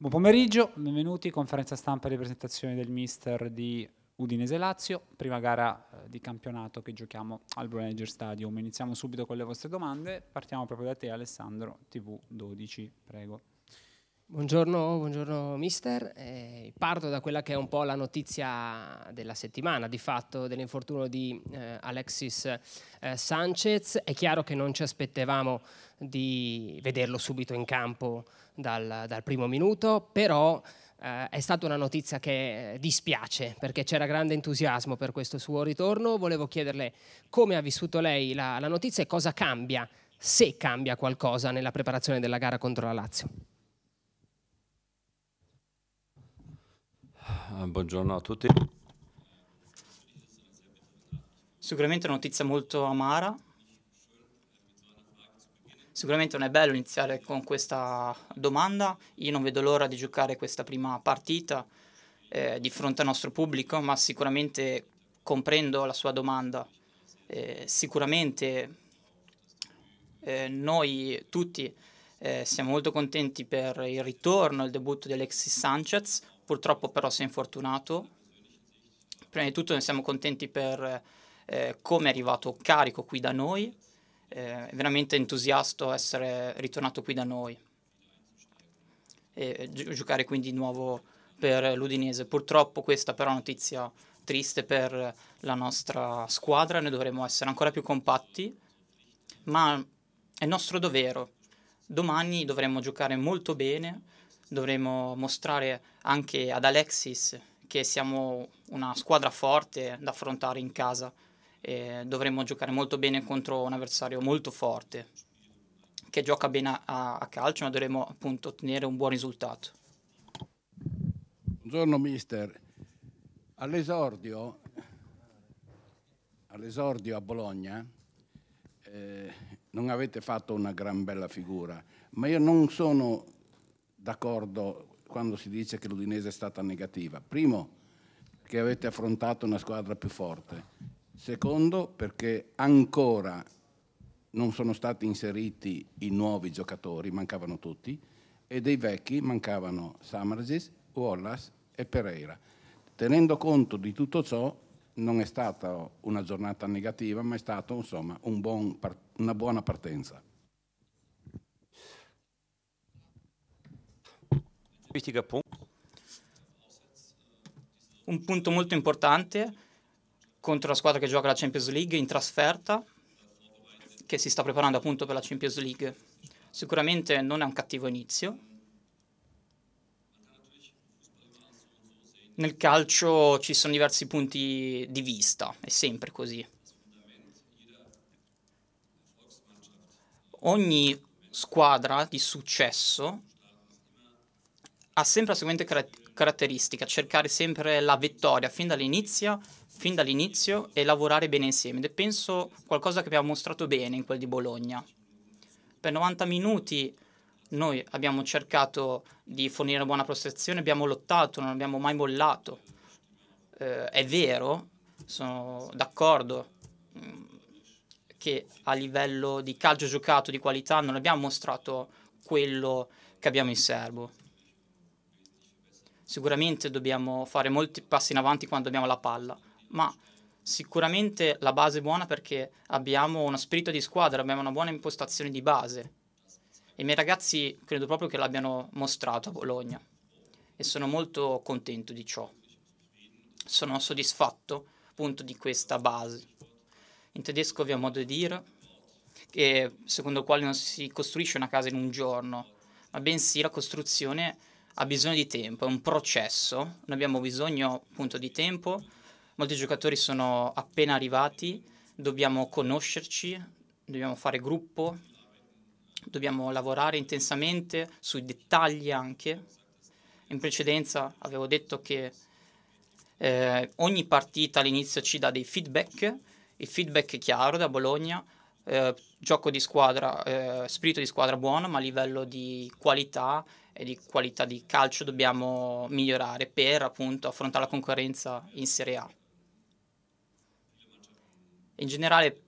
Buon pomeriggio, benvenuti, conferenza stampa di presentazione del mister di Udinese Lazio, prima gara eh, di campionato che giochiamo al Bruneger Stadium. Iniziamo subito con le vostre domande, partiamo proprio da te Alessandro, TV12, prego. Buongiorno, buongiorno mister, eh, parto da quella che è un po' la notizia della settimana di fatto dell'infortunio di eh, Alexis eh, Sanchez, è chiaro che non ci aspettavamo di vederlo subito in campo dal, dal primo minuto, però eh, è stata una notizia che dispiace perché c'era grande entusiasmo per questo suo ritorno. Volevo chiederle come ha vissuto lei la, la notizia e cosa cambia, se cambia qualcosa nella preparazione della gara contro la Lazio. Ah, buongiorno a tutti. Sicuramente una notizia molto amara, Sicuramente non è bello iniziare con questa domanda, io non vedo l'ora di giocare questa prima partita eh, di fronte al nostro pubblico, ma sicuramente comprendo la sua domanda. Eh, sicuramente eh, noi tutti eh, siamo molto contenti per il ritorno, il debutto di Alexis Sanchez, purtroppo però si è infortunato. Prima di tutto ne siamo contenti per eh, come è arrivato carico qui da noi, eh, è veramente entusiasta essere ritornato qui da noi e eh, gi- giocare quindi di nuovo per l'Udinese. Purtroppo questa però è una notizia triste per la nostra squadra, noi dovremo essere ancora più compatti, ma è nostro dovere. Domani dovremo giocare molto bene, dovremo mostrare anche ad Alexis che siamo una squadra forte da affrontare in casa eh, dovremmo giocare molto bene contro un avversario molto forte che gioca bene a, a calcio, ma dovremmo appunto ottenere un buon risultato. Buongiorno mister, all'esordio, all'esordio a Bologna eh, non avete fatto una gran bella figura, ma io non sono d'accordo quando si dice che l'Udinese è stata negativa. Primo, che avete affrontato una squadra più forte. Secondo, perché ancora non sono stati inseriti i nuovi giocatori, mancavano tutti, e dei vecchi mancavano Samargis, Wallace e Pereira. Tenendo conto di tutto ciò, non è stata una giornata negativa, ma è stata insomma, un buon, una buona partenza. Un punto molto importante contro la squadra che gioca la Champions League in trasferta, che si sta preparando appunto per la Champions League. Sicuramente non è un cattivo inizio. Nel calcio ci sono diversi punti di vista, è sempre così. Ogni squadra di successo ha sempre la seguente caratteristica caratteristica, cercare sempre la vittoria fin dall'inizio, fin dall'inizio e lavorare bene insieme. Ed è penso qualcosa che abbiamo mostrato bene in quel di Bologna. Per 90 minuti noi abbiamo cercato di fornire una buona prestazione, abbiamo lottato, non abbiamo mai mollato. Eh, è vero, sono d'accordo mm, che a livello di calcio giocato, di qualità, non abbiamo mostrato quello che abbiamo in serbo. Sicuramente dobbiamo fare molti passi in avanti quando abbiamo la palla, ma sicuramente la base è buona perché abbiamo uno spirito di squadra, abbiamo una buona impostazione di base. I miei ragazzi credo proprio che l'abbiano mostrato a Bologna e sono molto contento di ciò. Sono soddisfatto appunto di questa base. In tedesco vi ho modo di dire che secondo il quale non si costruisce una casa in un giorno, ma bensì la costruzione ha bisogno di tempo, è un processo, noi abbiamo bisogno appunto di tempo, molti giocatori sono appena arrivati, dobbiamo conoscerci, dobbiamo fare gruppo, dobbiamo lavorare intensamente sui dettagli anche. In precedenza avevo detto che eh, ogni partita all'inizio ci dà dei feedback, il feedback è chiaro da Bologna, eh, gioco di squadra, eh, spirito di squadra buono, ma a livello di qualità e di qualità di calcio dobbiamo migliorare per appunto affrontare la concorrenza in Serie A. In generale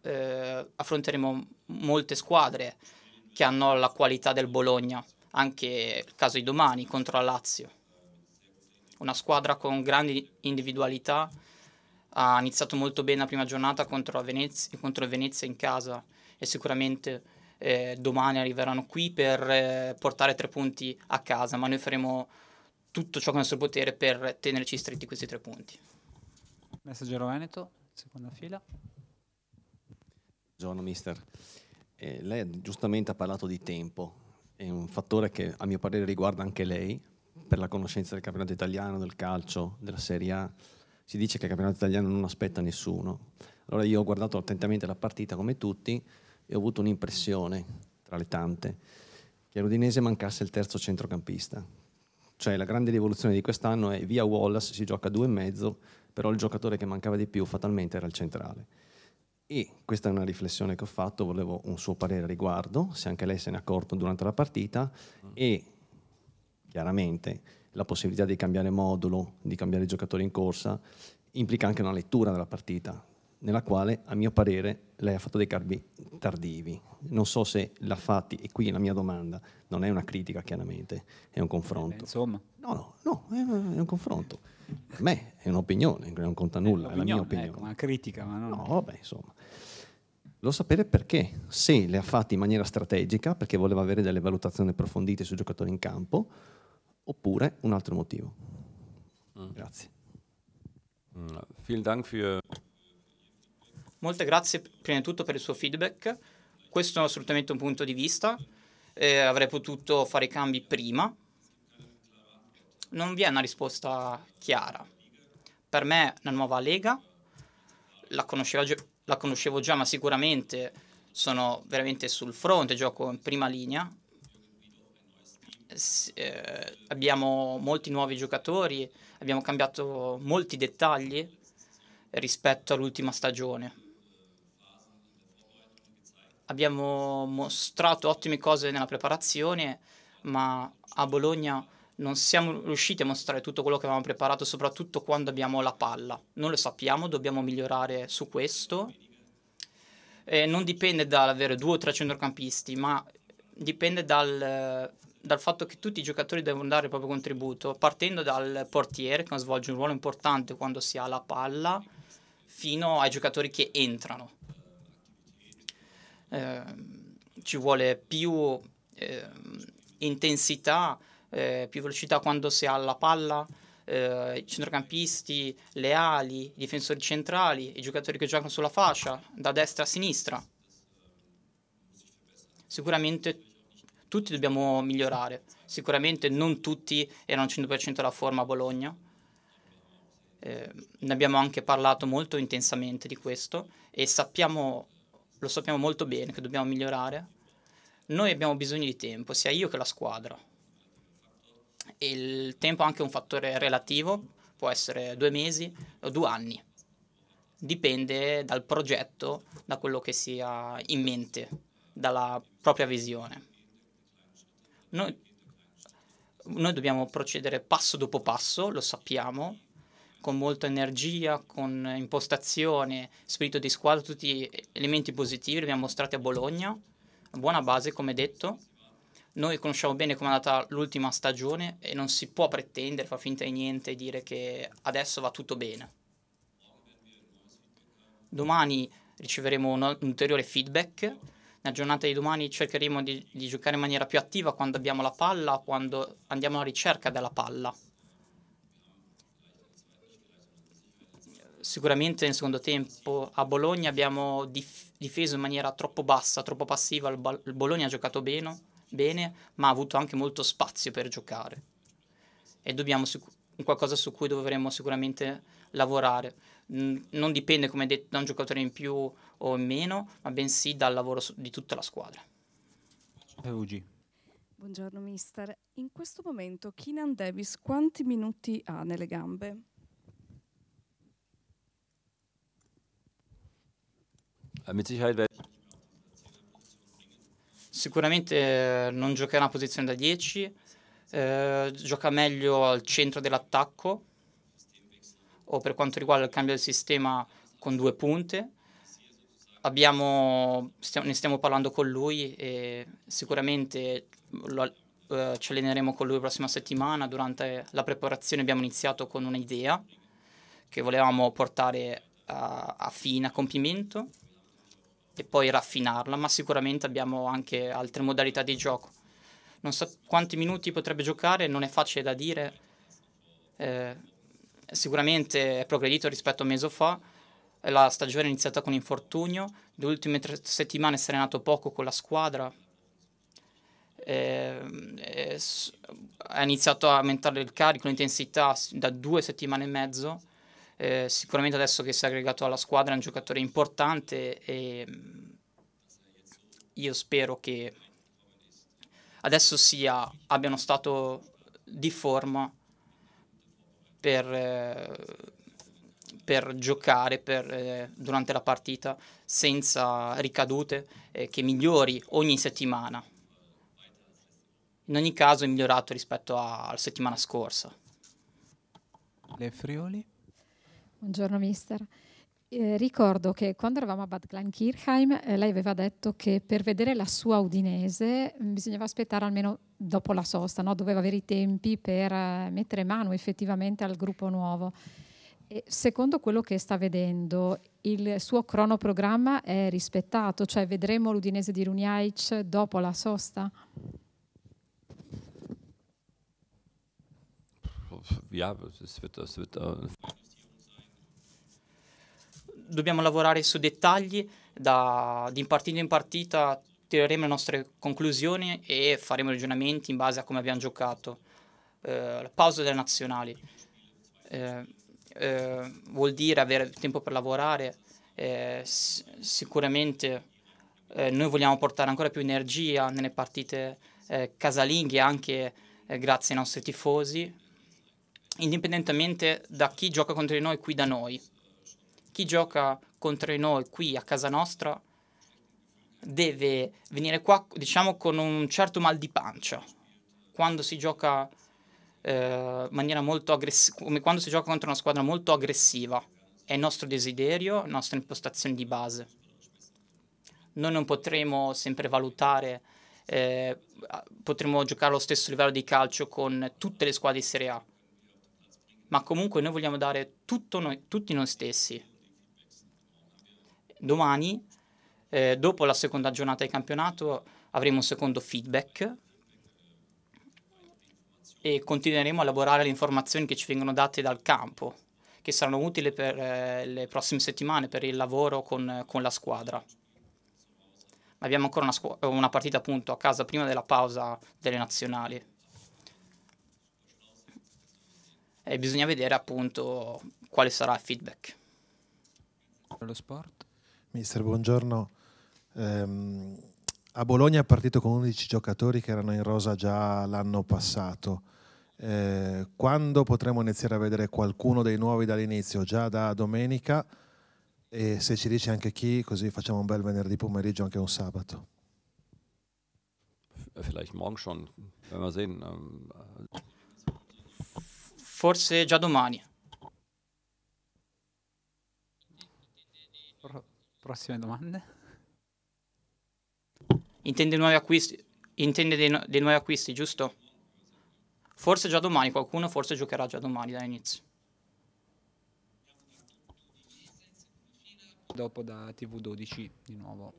eh, affronteremo molte squadre che hanno la qualità del Bologna, anche il caso di domani contro la Lazio. Una squadra con grandi individualità ha iniziato molto bene la prima giornata contro, Venezia, contro il Venezia in casa e sicuramente eh, domani arriveranno qui per eh, portare tre punti a casa, ma noi faremo tutto ciò che è nostro potere per tenerci stretti questi tre punti. Messaggero Veneto, seconda fila. Buongiorno mister, eh, lei giustamente ha parlato di tempo, è un fattore che a mio parere riguarda anche lei, per la conoscenza del campionato italiano, del calcio, della Serie A. Si dice che il campionato italiano non aspetta nessuno. Allora io ho guardato attentamente la partita come tutti, e ho avuto un'impressione, tra le tante, che all'Udinese mancasse il terzo centrocampista. Cioè la grande rivoluzione di quest'anno è via Wallace si gioca a due e mezzo, però il giocatore che mancava di più fatalmente era il centrale. E questa è una riflessione che ho fatto, volevo un suo parere a riguardo, se anche lei se ne è accorto durante la partita, e chiaramente la possibilità di cambiare modulo, di cambiare giocatore in corsa, implica anche una lettura della partita nella quale, a mio parere, lei ha fatto dei carbi tardivi. Non so se l'ha fatti, e qui la mia domanda non è una critica, chiaramente, è un confronto. Eh, insomma. No, no, no, è un, è un confronto. Per me è un'opinione, non conta nulla, è, è la mia ecco, opinione. Ecco, una critica, ma non... No, vabbè, insomma. Lo sapere perché, se le ha fatti in maniera strategica, perché voleva avere delle valutazioni approfondite sui giocatori in campo, oppure un altro motivo. Mm. Grazie. Mm. Vielen Dank für Molte grazie prima di tutto per il suo feedback. Questo è assolutamente un punto di vista. Eh, avrei potuto fare i cambi prima. Non vi è una risposta chiara. Per me la nuova Lega la conoscevo, la conoscevo già, ma sicuramente sono veramente sul fronte, gioco in prima linea. Eh, abbiamo molti nuovi giocatori, abbiamo cambiato molti dettagli rispetto all'ultima stagione abbiamo mostrato ottime cose nella preparazione, ma a Bologna non siamo riusciti a mostrare tutto quello che avevamo preparato, soprattutto quando abbiamo la palla. Non lo sappiamo, dobbiamo migliorare su questo. Eh, non dipende dall'avere due o tre centrocampisti, ma dipende dal, dal fatto che tutti i giocatori devono dare il proprio contributo, partendo dal portiere che svolge un ruolo importante quando si ha la palla, fino ai giocatori che entrano. Ehm, ci vuole più ehm, eh, intensità, più velocità quando si ha la palla, eh, i centrocampisti, le ali, i difensori centrali, i giocatori che giocano sulla fascia, da destra a sinistra. Sicuramente tutti dobbiamo migliorare, sicuramente non tutti erano al 100% alla forma a Bologna, eh, ne abbiamo anche parlato molto intensamente di questo e sappiamo lo sappiamo molto bene che dobbiamo migliorare, noi abbiamo bisogno di tempo, sia io che la squadra. E il tempo è anche un fattore relativo, può essere due mesi o due anni, dipende dal progetto, da quello che si ha in mente, dalla propria visione. Noi, noi dobbiamo procedere passo dopo passo, lo sappiamo, con molta energia, con impostazione, spirito di squadra, tutti elementi positivi, li abbiamo mostrati a Bologna, buona base come detto. Noi conosciamo bene come è andata l'ultima stagione e non si può pretendere, far finta di niente dire che adesso va tutto bene. Domani riceveremo un, ulteriore feedback. Nella giornata di domani cercheremo di, di giocare in maniera più attiva quando abbiamo la palla, quando andiamo alla ricerca della palla. Sicuramente nel secondo tempo a Bologna abbiamo dif- difeso in maniera troppo bassa, troppo passiva. Il, ba- il Bologna ha giocato bene, bene, ma ha avuto anche molto spazio per giocare. E dobbiamo sic- qualcosa su cui dovremmo sicuramente lavorare. N- non dipende, come detto, da un giocatore in più o in meno, ma bensì dal lavoro su- di tutta la squadra. Luigi. Buongiorno mister, in questo momento Keenan Davis quanti minuti ha nelle gambe? Mit Sicherheit werde Sicuramente eh, non giocherà una posizione da 10, eh, gioca meglio al centro dell'attacco o per quanto riguarda il cambio del sistema con due punte. Abbiamo, stiamo, ne stiamo parlando con lui e sicuramente lo, eh, ci alleneremo con lui la prossima settimana. Durante la preparazione abbiamo iniziato con un'idea che volevamo portare a, a fine, a compimento e poi raffinarla, ma sicuramente abbiamo anche altre modalità di gioco. Non so quanti minuti potrebbe giocare, non è facile da dire. Eh, sicuramente è progredito rispetto a un mese fa. La stagione è iniziata con infortunio, le ultime tre settimane si è allenato poco con la squadra. Eh, eh, ha iniziato a aumentare il carico, l'intensità da due settimane e mezzo eh, sicuramente adesso che si è aggregato alla squadra è un giocatore importante e mm, io spero che adesso sia, abbia uno stato di forma per, eh, per giocare per, eh, durante la partita senza ricadute e eh, che migliori ogni settimana. In ogni caso è migliorato rispetto alla settimana scorsa. Le Frioli? Buongiorno mister. Eh, ricordo che quando eravamo a Bad Glenkirchheim eh, lei aveva detto che per vedere la sua Udinese mm, bisognava aspettare almeno dopo la sosta, no? doveva avere i tempi per eh, mettere mano effettivamente al gruppo nuovo. E secondo quello che sta vedendo, il suo cronoprogramma è rispettato, cioè vedremo l'Udinese di Runiaic dopo la sosta? Sì, sì, sì dobbiamo lavorare su dettagli, da, di partita in partita tireremo le nostre conclusioni e faremo ragionamenti in base a come abbiamo giocato. Eh, la pausa delle nazionali eh, eh, vuol dire avere tempo per lavorare, eh, sicuramente eh, noi vogliamo portare ancora più energia nelle partite eh, casalinghe anche grazie ai nostri tifosi, indipendentemente da chi gioca contro di noi qui da noi chi gioca contro noi qui a casa nostra deve venire qua, diciamo, con un certo mal di pancia. Quando si gioca in eh, maniera molto aggressiva, come quando si gioca contro una squadra molto aggressiva, è il nostro desiderio, la nostra impostazione di base. Noi non potremo sempre valutare, eh, potremo giocare allo stesso livello di calcio con tutte le squadre di Serie A, ma comunque noi vogliamo dare tutto noi, tutti noi stessi domani, eh, dopo la seconda giornata di campionato, avremo un secondo feedback e continueremo a lavorare le informazioni che ci vengono date dal campo, che saranno utili per eh, le prossime settimane, per il lavoro con, con la squadra. Abbiamo ancora una, scu- una partita appunto a casa prima della pausa delle nazionali. E bisogna vedere appunto quale sarà il feedback. Lo sport? Mister, buongiorno. Ehm, a Bologna è partito con 11 giocatori che erano in rosa già l'anno passato. Eh, quando potremo iniziare a vedere qualcuno dei nuovi dall'inizio, già da domenica? E se ci dici anche chi, così facciamo un bel venerdì pomeriggio, anche un sabato. Vielleicht morgen schon, werden wir sehen. Ähm, äh, Forse già domani. Prossime domande. Intende, nuovi acquisti, intende dei, no, dei nuovi acquisti, giusto? Forse già domani, qualcuno forse giocherà già domani dall'inizio. Dopo da TV12 di nuovo.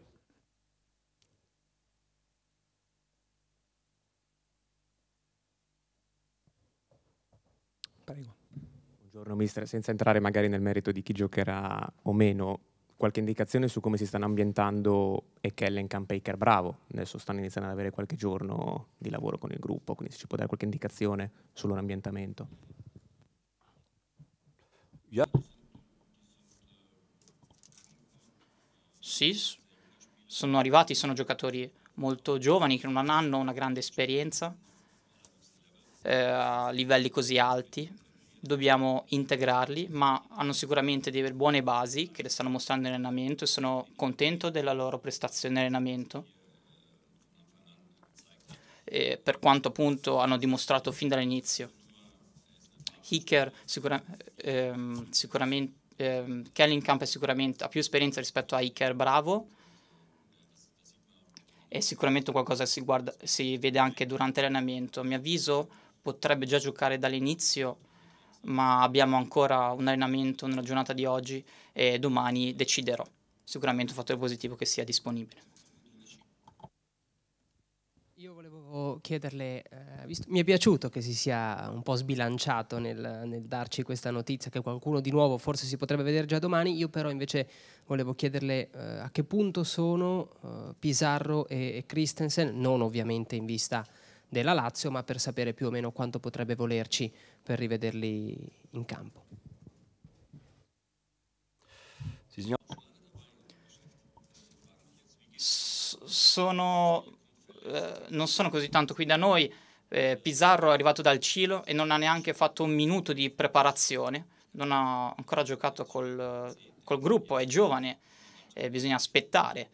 Prego. Buongiorno mister, senza entrare magari nel merito di chi giocherà o meno, qualche indicazione su come si stanno ambientando e Kellen Campaker Bravo? Adesso stanno iniziando ad avere qualche giorno di lavoro con il gruppo, quindi se ci può dare qualche indicazione sul loro ambientamento. Yeah. Sì, sono arrivati, sono giocatori molto giovani che non hanno una grande esperienza eh, a livelli così alti dobbiamo integrarli, ma hanno sicuramente delle buone basi che le stanno mostrando in allenamento e sono contento della loro prestazione in allenamento. E per quanto appunto hanno dimostrato fin dall'inizio. Hicker sicura, ehm, sicuramente, ehm, Kellingham sicuramente ha più esperienza rispetto a Hicker, bravo. È sicuramente qualcosa che si, guarda, si vede anche durante l'allenamento. A mio avviso potrebbe già giocare dall'inizio ma abbiamo ancora un allenamento nella giornata di oggi e domani deciderò. Sicuramente un fattore positivo che sia disponibile. Io volevo chiederle, eh, visto, mi è piaciuto che si sia un po' sbilanciato nel, nel, darci questa notizia che qualcuno di nuovo forse si potrebbe vedere già domani, io però invece volevo chiederle eh, a che punto sono eh, Pisarro e, e Christensen, non ovviamente in vista della Lazio, ma per sapere più o meno quanto potrebbe volerci per rivederli in campo. Sono, eh, non sono così tanto qui da noi. Eh, Pizarro è arrivato dal Cilo e non ha neanche fatto un minuto di preparazione, non ha ancora giocato col, col gruppo, è giovane, eh, bisogna aspettare.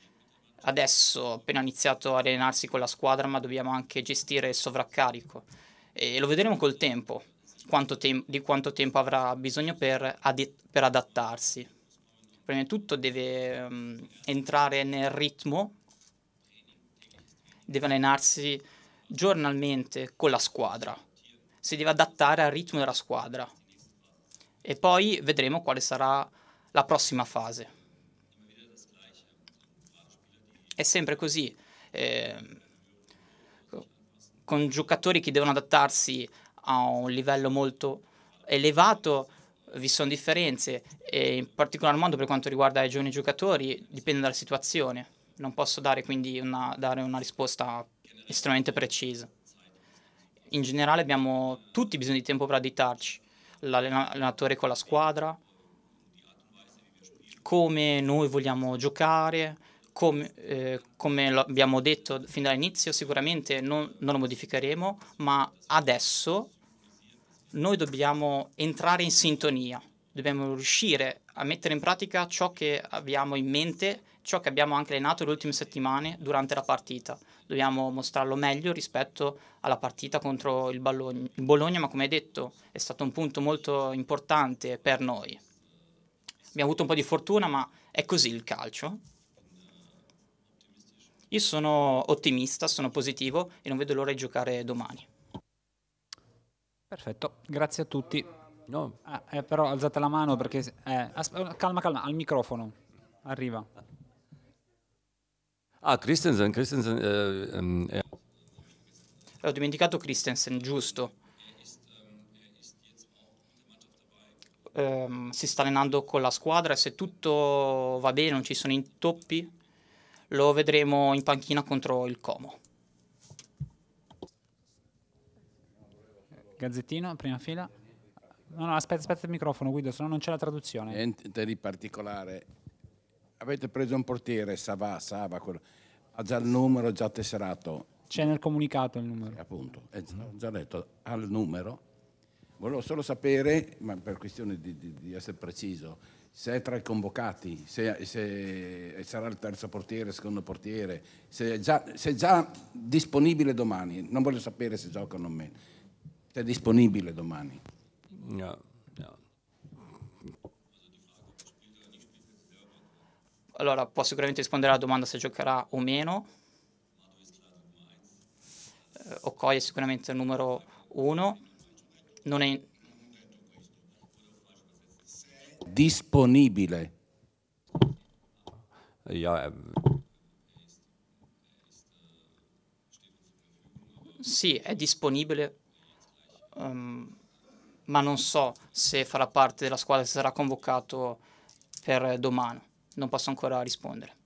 Adesso appena iniziato a allenarsi con la squadra, ma dobbiamo anche gestire il sovraccarico e lo vedremo col tempo quanto te- di quanto tempo avrà bisogno per, ad- per adattarsi. Prima di tutto deve um, entrare nel ritmo, deve allenarsi giornalmente con la squadra, si deve adattare al ritmo della squadra e poi vedremo quale sarà la prossima fase. È sempre così, eh, con giocatori che devono adattarsi a un livello molto elevato vi sono differenze e in particolar modo per quanto riguarda i giovani giocatori dipende dalla situazione. Non posso dare quindi una, dare una risposta estremamente precisa. In generale abbiamo tutti bisogno di tempo per additarci, l'allenatore con la squadra, come noi vogliamo giocare, come, eh, come abbiamo detto fin dall'inizio sicuramente non, non lo modificheremo, ma adesso noi dobbiamo entrare in sintonia, dobbiamo riuscire a mettere in pratica ciò che abbiamo in mente, ciò che abbiamo anche allenato le ultime settimane durante la partita. Dobbiamo mostrarlo meglio rispetto alla partita contro il, Bologna, il Bologna ma come hai detto è stato un punto molto importante per noi. Abbiamo avuto un po' di fortuna, ma è così il calcio. Io sono ottimista, sono positivo e non vedo l'ora di giocare domani. Perfetto, grazie a tutti. No. Ah, eh, però alzate la mano perché... Eh, eh, calma, calma, al microfono. Arriva. Ah, Christensen, Christensen... Eh, ehm, eh. Ho dimenticato Christensen, giusto. Um, si sta allenando con la squadra e se tutto va bene, non ci sono intoppi, lo vedremo in panchina contro il Como. Gazzettino, prima fila. No, no, aspetta, aspetta il microfono, Guido, se no non c'è la traduzione. Niente di particolare. Avete preso un portiere, Sava, Sava, quello. ha già il numero, già tesserato. C'è nel comunicato il numero. Sì, appunto, eh, ho già detto, ha il numero. Volevo solo sapere, ma per questione di, di, di essere preciso, se è tra i convocati, se, se, sarà il terzo portiere, il secondo portiere, se è, già, se è già disponibile domani. Non voglio sapere se gioca o meno è disponibile domani? No, no. Allora, può sicuramente rispondere alla domanda se giocherà o meno. Eh, Okoye è sicuramente il numero uno. Non è... Disponibile. Ja, eh, Sì, è disponibile um, ma non so se farà parte della squadra, se sarà convocato per domani. Non posso ancora rispondere.